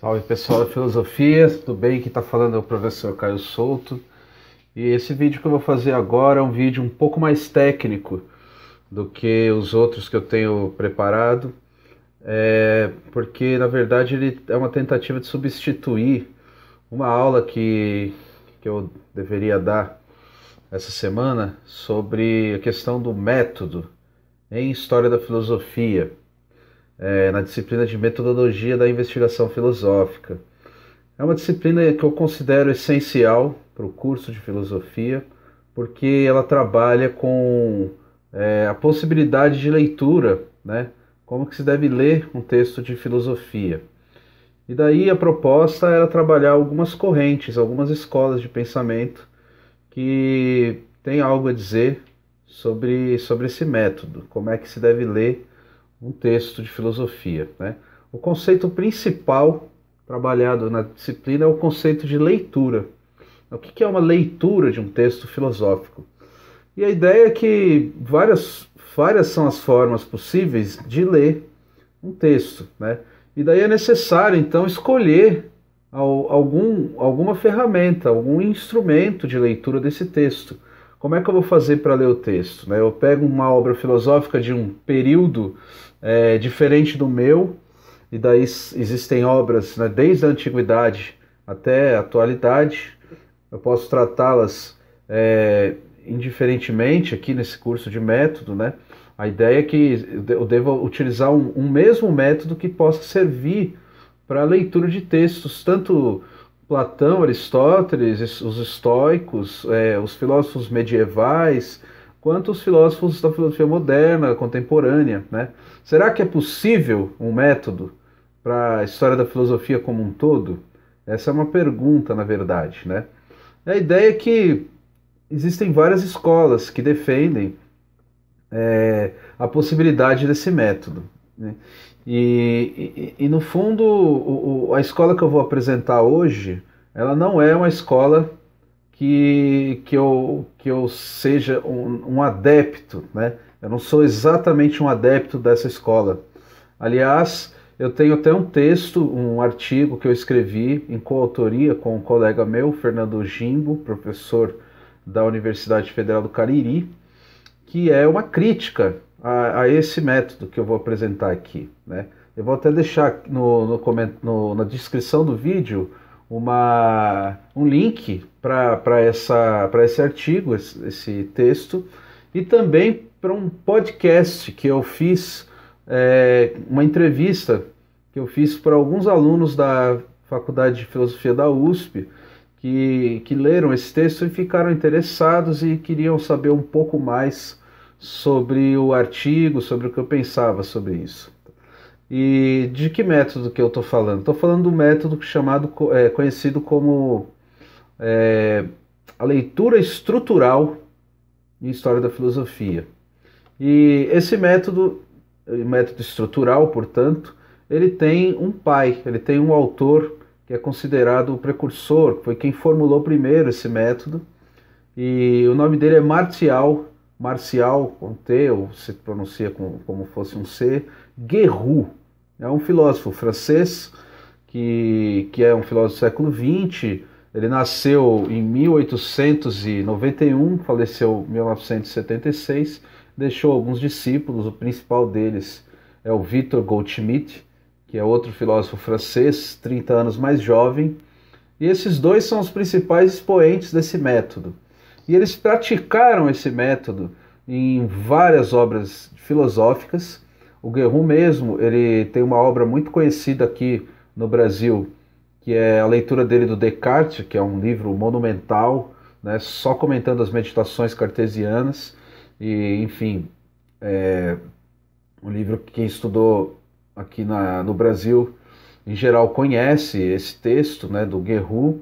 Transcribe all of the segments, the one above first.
Salve pessoal da Filosofia, tudo bem? Quem está falando é o professor Caio Souto. E esse vídeo que eu vou fazer agora é um vídeo um pouco mais técnico do que os outros que eu tenho preparado, é porque na verdade ele é uma tentativa de substituir uma aula que, que eu deveria dar essa semana sobre a questão do método em História da Filosofia é, na disciplina de metodologia da investigação filosófica. É uma disciplina que eu considero essencial para o curso de filosofia, porque ela trabalha com é, a possibilidade de leitura, né? Como que se deve ler um texto de filosofia. E daí a proposta era trabalhar algumas correntes, algumas escolas de pensamento que têm algo a dizer sobre, sobre esse método, como é que se deve ler um texto de filosofia. Né? O conceito principal trabalhado na disciplina é o conceito de leitura. O que é uma leitura de um texto filosófico? E a ideia é que várias, várias são as formas possíveis de ler um texto. Né? E daí é necessário, então, escolher algum, alguma ferramenta, algum instrumento de leitura desse texto. Como é que eu vou fazer para ler o texto? Né? Eu pego uma obra filosófica de um período é, diferente do meu, e daí existem obras né, desde a antiguidade até a atualidade. Eu posso tratá-las é, indiferentemente aqui nesse curso de método, né? A ideia é que eu devo utilizar um, um mesmo método que possa servir para a leitura de textos, tanto Platão, Aristóteles, os estoicos, é, os filósofos medievais, quanto os filósofos da filosofia moderna, contemporânea. Né? Será que é possível um método para a história da filosofia como um todo? Essa é uma pergunta, na verdade. Né? A ideia é que existem várias escolas que defendem é, a possibilidade desse método. Né? E, e, e, no fundo, o, o, a escola que eu vou apresentar hoje, ela não é uma escola que, que, eu, que eu seja um, um adepto, né? Eu não sou exatamente um adepto dessa escola. Aliás, eu tenho até um texto, um artigo que eu escrevi em coautoria com um colega meu, Fernando Gimbo, professor da Universidade Federal do Cariri, que é uma crítica a, a esse método que eu vou apresentar aqui. Né? Eu vou até deixar no, no, no na descrição do vídeo uma, um link para esse artigo, esse, esse, texto, e também para um podcast que eu fiz, é, uma entrevista que eu fiz para alguns alunos da Faculdade de Filosofia da USP, que, que leram esse texto e ficaram interessados e queriam saber um pouco mais sobre o artigo, sobre o que eu pensava sobre isso. E de que método que eu estou falando? Estou falando do método chamado, é, conhecido como é, a leitura estrutural em História da Filosofia. E esse método, método estrutural, portanto, ele tem um pai, ele tem um autor que é considerado o precursor, foi quem formulou primeiro esse método. E o nome dele é Martial, Marcial, com T, ou se pronuncia com como fosse um C, Guerru, é um filósofo francês que, que é um filósofo do século XX. Ele nasceu em 1891, faleceu em 1976, deixou alguns discípulos. O principal deles é o Victor Goldschmidt, que é outro filósofo francês, 30 anos mais jovem. E esses dois são os principais expoentes desse método. E eles praticaram esse método em várias obras filosóficas o Guerrero mesmo, ele tem uma obra muito conhecida aqui no Brasil, que é a leitura dele do Descartes, que é um livro monumental, né, só comentando as meditações cartesianas. E, enfim, é um livro que quem estudou aqui na, no Brasil, em geral, conhece esse texto né, do Guerrero,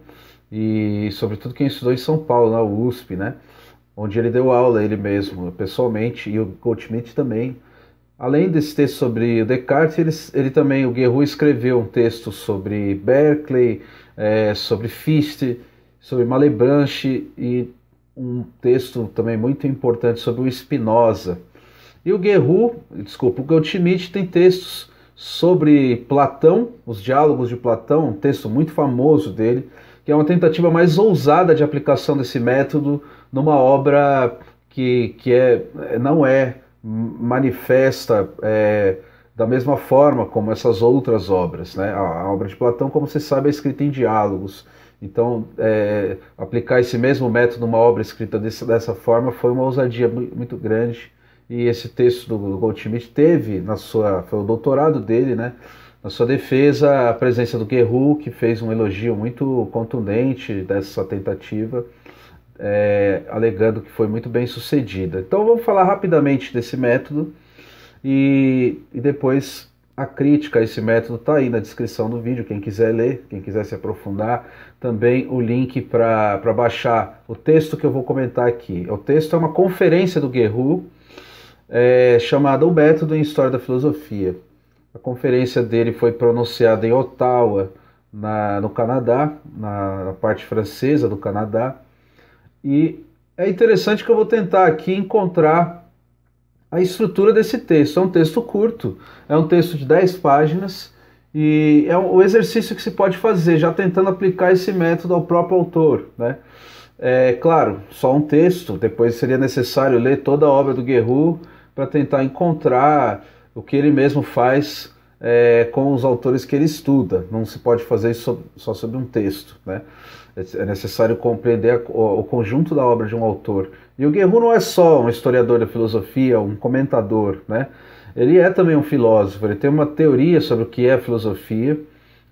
e, sobretudo, quem estudou em São Paulo, na USP, né, onde ele deu aula ele mesmo, pessoalmente, e o Goldschmidt também Além desse texto sobre Descartes, ele, ele também, o Guerrero, escreveu um texto sobre Berkeley, é, sobre Fichte, sobre Malebranche e um texto também muito importante sobre o Spinoza. E o Guerrero, desculpa, o Goldschmidt tem textos sobre Platão, os diálogos de Platão, um texto muito famoso dele, que é uma tentativa mais ousada de aplicação desse método numa obra que, que é, não é manifesta é, da mesma forma como essas outras obras. Né? A, a, obra de Platão, como você sabe, é escrita em diálogos. Então, é, aplicar esse mesmo método numa obra escrita desse, dessa forma foi uma ousadia muito grande. E esse texto do, do Goldschmidt teve, na sua, foi o doutorado dele, né? na sua defesa, a presença do Guerrero, que fez um elogio muito contundente dessa tentativa é, alegando que foi muito bem sucedida. Então vamos falar rapidamente desse método e, e depois a crítica a esse método está aí na descrição do vídeo, quem quiser ler, quem quiser se aprofundar. Também o link para baixar o texto que eu vou comentar aqui. O texto é uma conferência do Guerru, é, chamada O Método em História da Filosofia. A conferência dele foi pronunciada em Ottawa, na, no Canadá, na, na parte francesa do Canadá, e é interessante que eu vou tentar aqui encontrar a estrutura desse texto. É um texto curto, é um texto de 10 páginas e é o exercício que se pode fazer, já tentando aplicar esse método ao próprio autor, né? É claro, só um texto, depois seria necessário ler toda a obra do Guerrero para tentar encontrar o que ele mesmo faz é, com os autores que ele estuda. Não se pode fazer isso só sobre um texto, né? É necessário compreender o, conjunto da obra de um autor. E o Guerrero não é só um historiador da filosofia, um comentador, né? Ele é também um filósofo, ele tem uma teoria sobre o que é filosofia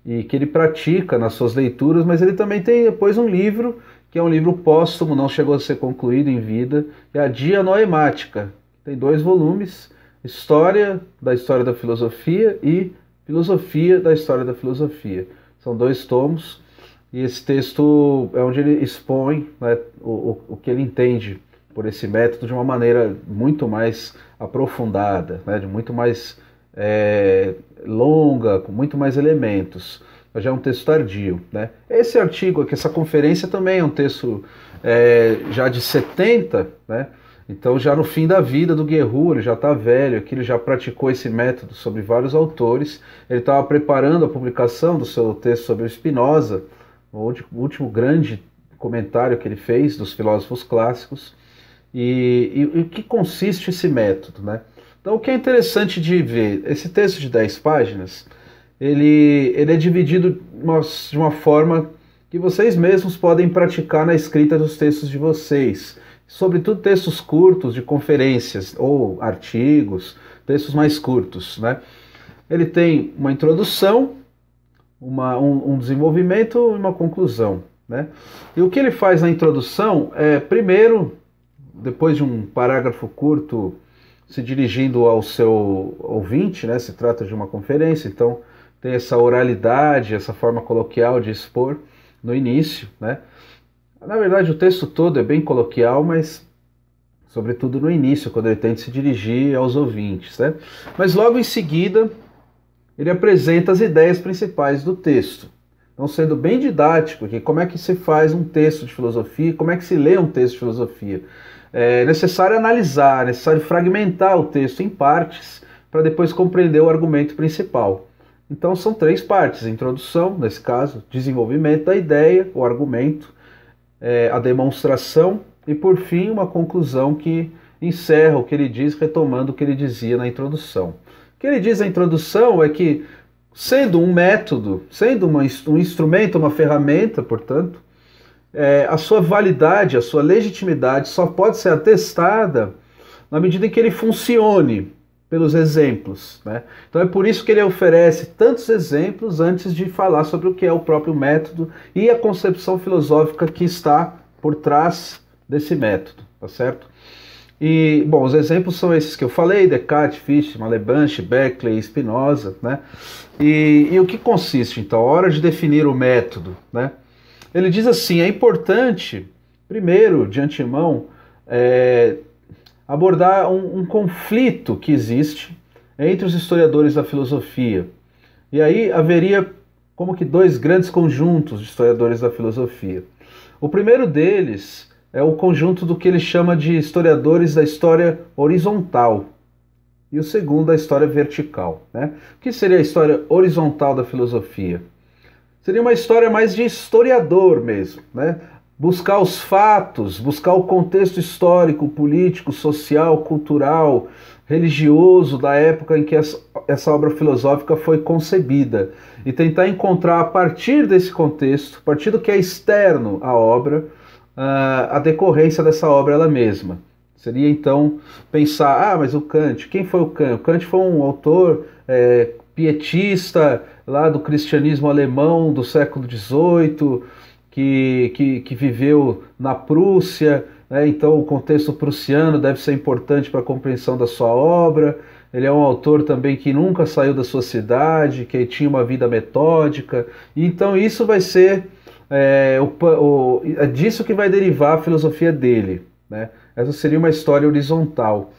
e que ele pratica nas suas leituras, mas ele também tem depois um livro, que é um livro póstumo, não chegou a ser concluído em vida, que é a Dia Noemática. Tem dois volumes, História da História da Filosofia e Filosofia da História da Filosofia. São dois tomos e esse texto é onde ele expõe né, o, o que ele entende por esse método de uma maneira muito mais aprofundada, né, de muito mais é, longa, com muito mais elementos. Mas já é um texto tardio. Né? Esse artigo aqui, essa conferência também é um texto é, já de 70, né? então já no fim da vida do Guerrero, ele já está velho, aqui ele já praticou esse método sobre vários autores, ele estava preparando a publicação do seu texto sobre o Spinoza, o último grande comentário que ele fez dos filósofos clássicos e, o que consiste esse método, né? Então, o que é interessante de ver, esse texto de 10 páginas, ele, ele é dividido de uma forma que vocês mesmos podem praticar na escrita dos textos de vocês, sobretudo textos curtos de conferências ou artigos, textos mais curtos, né? Ele tem uma introdução, uma, um, um desenvolvimento e uma conclusão. Né? E o que ele faz na introdução é, primeiro, depois de um parágrafo curto se dirigindo ao seu ouvinte, né? se trata de uma conferência, então tem essa oralidade, essa forma coloquial de expor no início. Né? Na verdade, o texto todo é bem coloquial, mas sobretudo no início, quando ele tenta se dirigir aos ouvintes. Né? Mas logo em seguida, ele apresenta as ideias principais do texto. Então, sendo bem didático, que como é que se faz um texto de filosofia, como é que se lê um texto de filosofia. É necessário analisar, é necessário fragmentar o texto em partes para depois compreender o argumento principal. Então, são três partes: introdução, nesse caso, desenvolvimento da ideia, o argumento, é, a demonstração e, por fim, uma conclusão que encerra o que ele diz, retomando o que ele dizia na introdução. O que ele diz na introdução é que, sendo um método, sendo uma, um instrumento, uma ferramenta, portanto, é, a sua validade, a sua legitimidade só pode ser atestada na medida em que ele funcione pelos exemplos. Né? Então é por isso que ele oferece tantos exemplos antes de falar sobre o que é o próprio método e a concepção filosófica que está por trás desse método, tá certo? E, bom, os exemplos são esses que eu falei, Descartes, Fichte, Malebranche, Berkeley, Spinoza, né? E, e o que consiste, então? A hora de definir o método, né? Ele diz assim, é importante, primeiro, de antemão, é, abordar um, um conflito que existe entre os historiadores da filosofia. E aí haveria como que dois grandes conjuntos de historiadores da filosofia. O primeiro deles é o conjunto do que ele chama de historiadores da história horizontal e o segundo a história vertical. Né? O que seria a história horizontal da filosofia? Seria uma história mais de historiador mesmo, né? buscar os fatos, buscar o contexto histórico, político, social, cultural, religioso da época em que essa obra filosófica foi concebida e tentar encontrar a partir desse contexto, a partir do que é externo à obra, a decorrência dessa obra ela mesma. Seria então pensar, ah, mas o Kant, quem foi o Kant? O Kant foi um autor é, pietista lá do cristianismo alemão do século XVIII, que, que, que viveu na Prússia, né? então o contexto prussiano deve ser importante para a compreensão da sua obra. Ele é um autor também que nunca saiu da sua cidade, que tinha uma vida metódica. Então isso vai ser é, o, o, é disso que vai derivar a filosofia dele. Né? Essa seria uma história horizontal.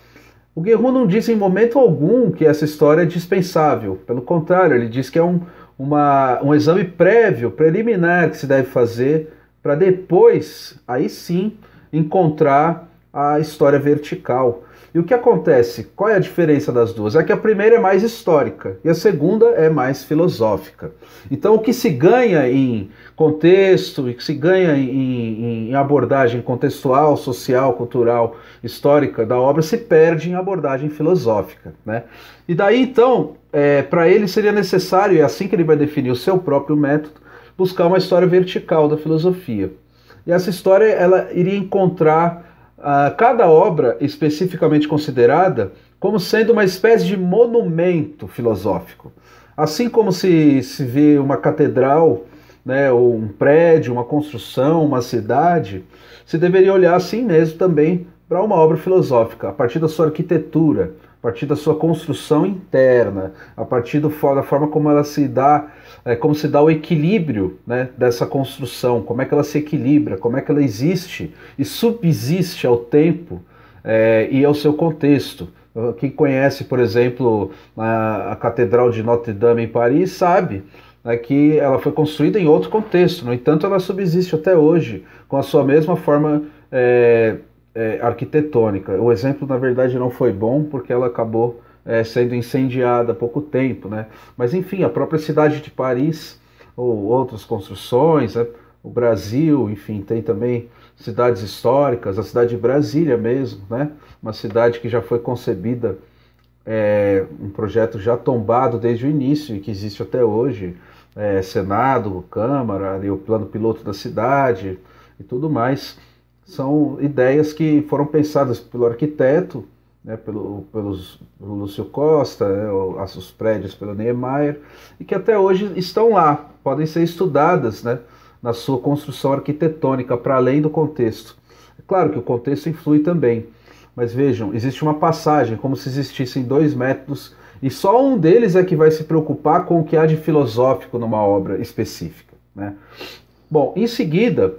O Guerrero não diz em momento algum que essa história é dispensável. Pelo contrário, ele diz que é um, uma, um exame prévio, preliminar que se deve fazer para depois, aí sim, encontrar a história vertical. E o que acontece? Qual é a diferença das duas? É que a primeira é mais histórica e a segunda é mais filosófica. Então, o que se ganha em contexto, o que se ganha em, em abordagem contextual, social, cultural, histórica da obra, se perde em abordagem filosófica. Né? E daí, então, é, para ele seria necessário, e é assim que ele vai definir o seu próprio método, buscar uma história vertical da filosofia. E essa história ela iria encontrar a ah, cada obra especificamente considerada como sendo uma espécie de monumento filosófico. Assim como se, se vê uma catedral, né, ou um prédio, uma construção, uma cidade, se deveria olhar assim mesmo também para uma obra filosófica, a partir da sua arquitetura, a partir da sua construção interna, a partir do, da forma como ela se dá, é, como se dá o equilíbrio né, dessa construção, como é que ela se equilibra, como é que ela existe e subsiste ao tempo é, e ao seu contexto. Ah, quem conhece, por exemplo, a, a Catedral de Notre Dame em Paris sabe né, que ela foi construída em outro contexto, no entanto, ela subsiste até hoje com a sua mesma forma é, é, arquitetônica. O exemplo, na verdade, não foi bom porque ela acabou é, sendo incendiada há pouco tempo, né? Mas enfim, a própria cidade de Paris ou outras construções, né? o Brasil, enfim, tem também cidades históricas, a cidade de Brasília mesmo, né? Uma cidade que já foi concebida é, um projeto já tombado desde o início e que existe até hoje, é, Senado, Câmara, ali, o plano piloto da cidade e tudo mais são ideias que foram pensadas pelo arquiteto, né, pelo, pelos, pelo Lúcio Costa, né, os prédios pelo Niemeyer, e que até hoje estão lá, podem ser estudadas né, na sua construção arquitetônica, para além do contexto. É claro que o contexto influi também, mas vejam, existe uma passagem, como se existissem dois métodos, e só um deles é que vai se preocupar com o que há de filosófico numa obra específica. Né? Bom, em seguida,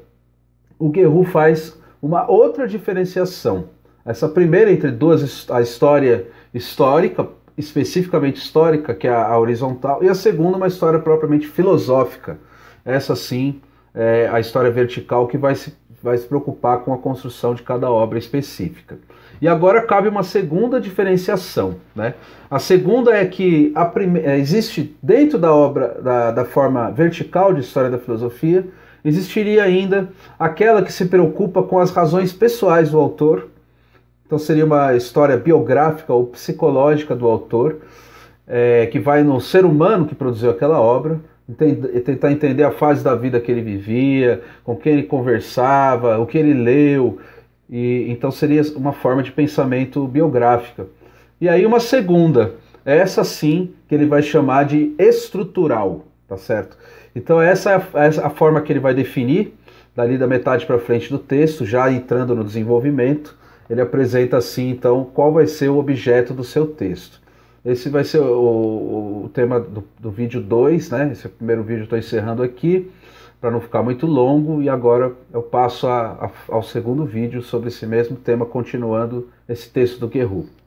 o Guerrero faz uma outra diferenciação. Essa primeira entre duas, a história histórica, especificamente histórica, que é a horizontal, e a segunda, uma história propriamente filosófica. Essa sim é a história vertical que vai se, vai se preocupar com a construção de cada obra específica. E agora cabe uma segunda diferenciação. Né? A segunda é que prime... existe dentro da obra, da, da forma vertical de história da filosofia, Existiria ainda aquela que se preocupa com as razões pessoais do autor, então seria uma história biográfica ou psicológica do autor, é, que vai no ser humano que produziu aquela obra, tentar entender a fase da vida que ele vivia, com quem ele conversava, o que ele leu, e então seria uma forma de pensamento biográfica. E aí uma segunda, essa sim que ele vai chamar de estrutural tá certo? Então essa é a, essa é a forma que ele vai definir, dali da metade para frente do texto, já entrando no desenvolvimento, ele apresenta assim, então, qual vai ser o objeto do seu texto. Esse vai ser o, o tema do, do vídeo 2, né? Esse é primeiro vídeo estou encerrando aqui, para não ficar muito longo, e agora eu passo a, a, ao segundo vídeo sobre esse mesmo tema, continuando esse texto do Guerrero.